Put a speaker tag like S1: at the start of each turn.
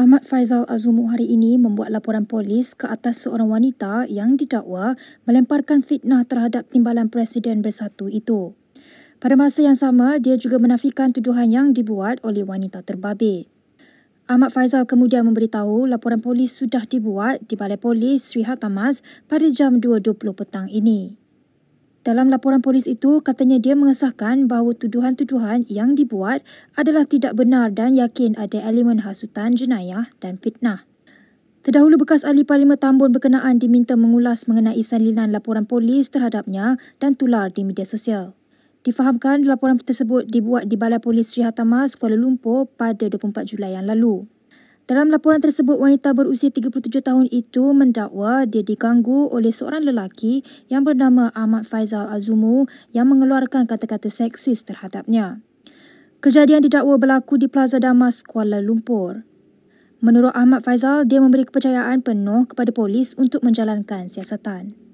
S1: Ahmad Faizal Azumu hari ini membuat laporan polis ke atas seorang wanita yang didakwa melemparkan fitnah terhadap timbalan Presiden Bersatu itu. Pada masa yang sama, dia juga menafikan tuduhan yang dibuat oleh wanita terbabit. Ahmad Faizal kemudian memberitahu laporan polis sudah dibuat di Balai Polis Sri Hatamas pada jam 2.20 petang ini. Dalam laporan polis itu, katanya dia mengesahkan bahawa tuduhan-tuduhan yang dibuat adalah tidak benar dan yakin ada elemen hasutan, jenayah dan fitnah. Terdahulu bekas ahli Parlimen Tambun berkenaan diminta mengulas mengenai salinan laporan polis terhadapnya dan tular di media sosial. Difahamkan laporan tersebut dibuat di Balai Polis Sri Hatamas, Kuala Lumpur pada 24 Julai yang lalu. Dalam laporan tersebut, wanita berusia 37 tahun itu mendakwa dia diganggu oleh seorang lelaki yang bernama Ahmad Faizal Azumu yang mengeluarkan kata-kata seksis terhadapnya. Kejadian didakwa berlaku di Plaza Damas, Kuala Lumpur. Menurut Ahmad Faizal, dia memberi kepercayaan penuh kepada polis untuk menjalankan siasatan.